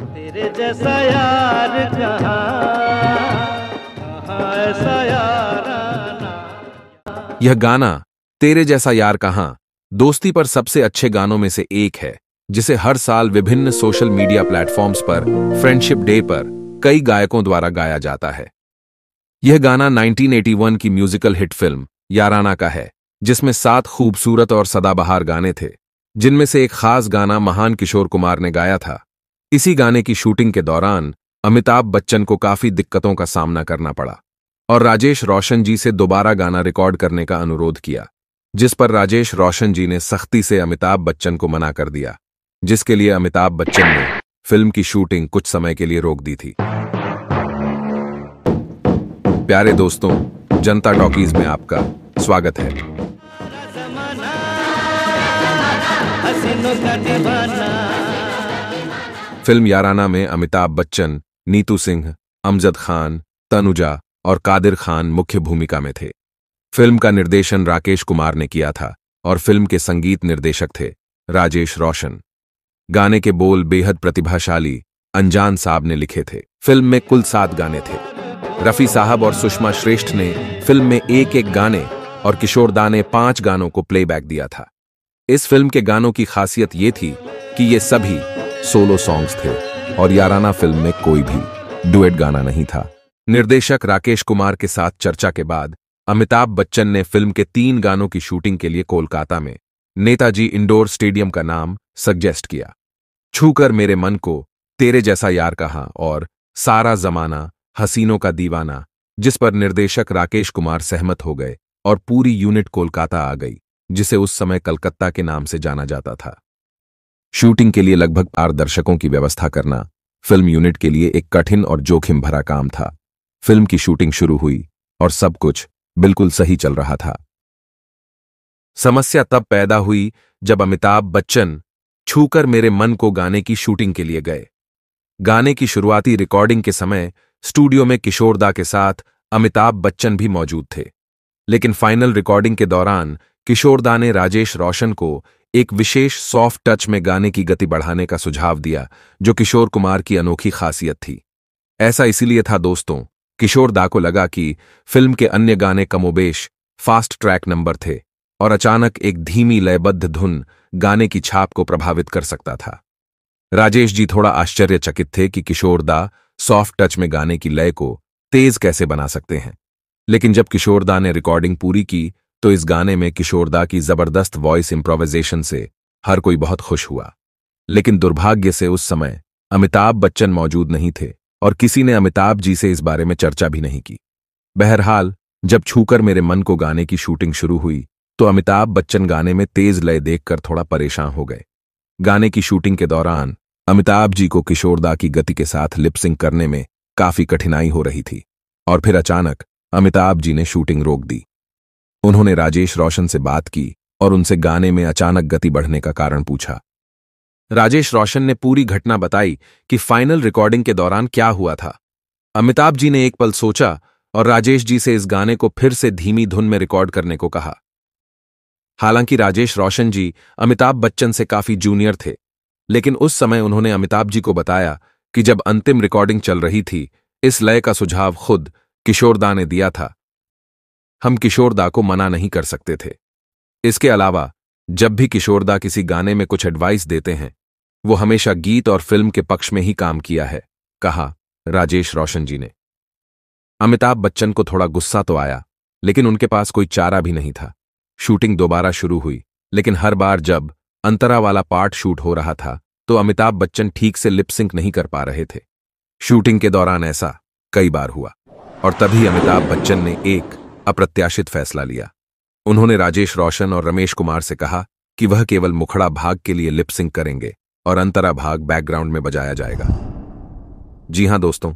तेरे जैसा यार ऐसा यार यह गाना तेरे जैसा यार कहा दोस्ती पर सबसे अच्छे गानों में से एक है जिसे हर साल विभिन्न सोशल मीडिया प्लेटफॉर्म्स पर फ्रेंडशिप डे पर कई गायकों द्वारा गाया जाता है यह गाना 1981 की म्यूजिकल हिट फिल्म याराना का है जिसमें सात खूबसूरत और सदाबहार गाने थे जिनमें से एक खास गाना महान किशोर कुमार ने गाया था इसी गाने की शूटिंग के दौरान अमिताभ बच्चन को काफी दिक्कतों का सामना करना पड़ा और राजेश रोशन जी से दोबारा गाना रिकॉर्ड करने का अनुरोध किया जिस पर राजेश रोशन जी ने सख्ती से अमिताभ बच्चन को मना कर दिया जिसके लिए अमिताभ बच्चन ने फिल्म की शूटिंग कुछ समय के लिए रोक दी थी प्यारे दोस्तों जनता टॉकीज में आपका स्वागत है फिल्म याराना में अमिताभ बच्चन नीतू सिंह अमजद खान तनुजा और कादिर खान मुख्य भूमिका में थे फिल्म का निर्देशन राकेश कुमार ने किया था और फिल्म के संगीत निर्देशक थे राजेश रोशन गाने के बोल बेहद प्रतिभाशाली अनजान साहब ने लिखे थे फिल्म में कुल सात गाने थे रफी साहब और सुषमा श्रेष्ठ ने फिल्म में एक एक गाने और किशोरदा ने पांच गानों को प्लेबैक दिया था इस फिल्म के गानों की खासियत ये थी कि ये सभी सोलो सॉन्ग्स थे और याराना फिल्म में कोई भी डुएट गाना नहीं था निर्देशक राकेश कुमार के साथ चर्चा के बाद अमिताभ बच्चन ने फिल्म के तीन गानों की शूटिंग के लिए कोलकाता में नेताजी इंडोर स्टेडियम का नाम सजेस्ट किया छूकर मेरे मन को तेरे जैसा यार कहा और सारा जमाना हसीनों का दीवाना जिस पर निर्देशक राकेश कुमार सहमत हो गए और पूरी यूनिट कोलकाता आ गई जिसे उस समय कलकत्ता के नाम से जाना जाता था शूटिंग के लिए लगभग आर दर्शकों की व्यवस्था करना फिल्म यूनिट के लिए एक कठिन और जोखिम भरा काम था फिल्म की शूटिंग शुरू हुई और सब कुछ बिल्कुल सही चल रहा था समस्या तब पैदा हुई जब अमिताभ बच्चन छूकर मेरे मन को गाने की शूटिंग के लिए गए गाने की शुरुआती रिकॉर्डिंग के समय स्टूडियो में किशोरदा के साथ अमिताभ बच्चन भी मौजूद थे लेकिन फाइनल रिकॉर्डिंग के दौरान किशोरदा ने राजेश रोशन को एक विशेष सॉफ्ट टच में गाने की गति बढ़ाने का सुझाव दिया जो किशोर कुमार की अनोखी खासियत थी ऐसा इसीलिए था दोस्तों किशोर दा को लगा कि फिल्म के अन्य गाने कमोबेश फास्ट ट्रैक नंबर थे और अचानक एक धीमी लयबद्ध धुन गाने की छाप को प्रभावित कर सकता था राजेश जी थोड़ा आश्चर्यचकित थे कि किशोर दा सॉफ्ट टच में गाने की लय को तेज कैसे बना सकते हैं लेकिन जब किशोरदा ने रिकॉर्डिंग पूरी की तो इस गाने में किशोरदा की जबरदस्त वॉइस इंप्रोवाइजेशन से हर कोई बहुत खुश हुआ लेकिन दुर्भाग्य से उस समय अमिताभ बच्चन मौजूद नहीं थे और किसी ने अमिताभ जी से इस बारे में चर्चा भी नहीं की बहरहाल जब छूकर मेरे मन को गाने की शूटिंग शुरू हुई तो अमिताभ बच्चन गाने में तेज लय देखकर थोड़ा परेशान हो गए गाने की शूटिंग के दौरान अमिताभ जी को किशोरदा की गति के साथ लिपसिंग करने में काफी कठिनाई हो रही थी और फिर अचानक अमिताभ जी ने शूटिंग रोक दी उन्होंने राजेश रोशन से बात की और उनसे गाने में अचानक गति बढ़ने का कारण पूछा राजेश रोशन ने पूरी घटना बताई कि फाइनल रिकॉर्डिंग के दौरान क्या हुआ था अमिताभ जी ने एक पल सोचा और राजेश जी से इस गाने को फिर से धीमी धुन में रिकॉर्ड करने को कहा हालांकि राजेश रोशन जी अमिताभ बच्चन से काफी जूनियर थे लेकिन उस समय उन्होंने अमिताभ जी को बताया कि जब अंतिम रिकॉर्डिंग चल रही थी इस लय का सुझाव खुद किशोरदा ने दिया था हम किशोरदा को मना नहीं कर सकते थे इसके अलावा जब भी किशोरदा किसी गाने में कुछ एडवाइस देते हैं वो हमेशा गीत और फिल्म के पक्ष में ही काम किया है कहा राजेश रोशन जी ने अमिताभ बच्चन को थोड़ा गुस्सा तो आया लेकिन उनके पास कोई चारा भी नहीं था शूटिंग दोबारा शुरू हुई लेकिन हर बार जब अंतरा वाला पार्ट शूट हो रहा था तो अमिताभ बच्चन ठीक से लिपसिंक नहीं कर पा रहे थे शूटिंग के दौरान ऐसा कई बार हुआ और तभी अमिताभ बच्चन ने एक अप्रत्याशित फैसला लिया उन्होंने राजेश रोशन और रमेश कुमार से कहा कि वह केवल मुखड़ा भाग के लिए लिपसिंग करेंगे और अंतरा भाग बैकग्राउंड में बजाया जाएगा जी हां दोस्तों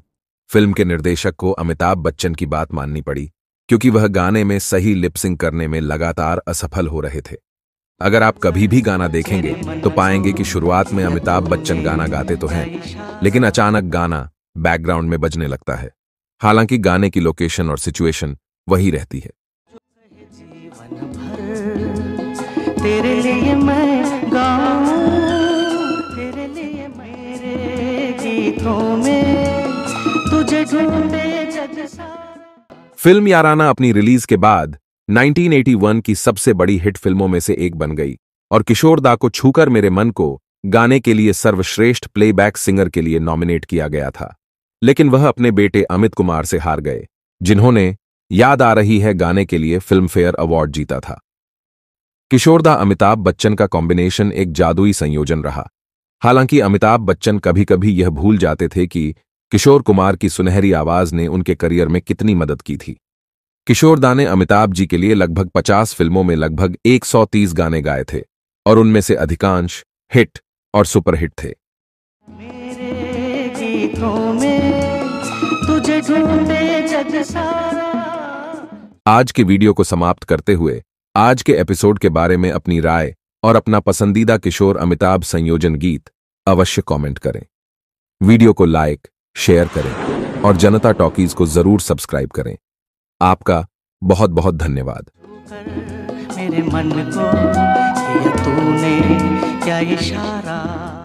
फिल्म के निर्देशक को अमिताभ बच्चन की बात माननी पड़ी क्योंकि वह गाने में सही लिपसिंग करने में लगातार असफल हो रहे थे अगर आप कभी भी गाना देखेंगे तो पाएंगे कि शुरुआत में अमिताभ बच्चन गाना गाते तो हैं लेकिन अचानक गाना बैकग्राउंड में बजने लगता है हालांकि गाने की लोकेशन और सिचुएशन वही रहती है तेरे लिए मैं तेरे लिए मेरे गीतों में तुझे ढूंढे फिल्म याराना अपनी रिलीज के बाद 1981 की सबसे बड़ी हिट फिल्मों में से एक बन गई और किशोर दा को छूकर मेरे मन को गाने के लिए सर्वश्रेष्ठ प्लेबैक सिंगर के लिए नॉमिनेट किया गया था लेकिन वह अपने बेटे अमित कुमार से हार गए जिन्होंने याद आ रही है गाने के लिए फिल्म फेयर अवार्ड जीता था किशोरदा अमिताभ बच्चन का कॉम्बिनेशन एक जादुई संयोजन रहा हालांकि अमिताभ बच्चन कभी कभी यह भूल जाते थे कि किशोर कुमार की सुनहरी आवाज ने उनके करियर में कितनी मदद की थी किशोरदा ने अमिताभ जी के लिए लगभग 50 फिल्मों में लगभग 130 गाने गाए थे और उनमें से अधिकांश हिट और सुपरहिट थे मेरे आज के वीडियो को समाप्त करते हुए आज के एपिसोड के बारे में अपनी राय और अपना पसंदीदा किशोर अमिताभ संयोजन गीत अवश्य कमेंट करें वीडियो को लाइक शेयर करें और जनता टॉकीज को जरूर सब्सक्राइब करें आपका बहुत बहुत धन्यवाद मेरे मन को तूने क्या इशारा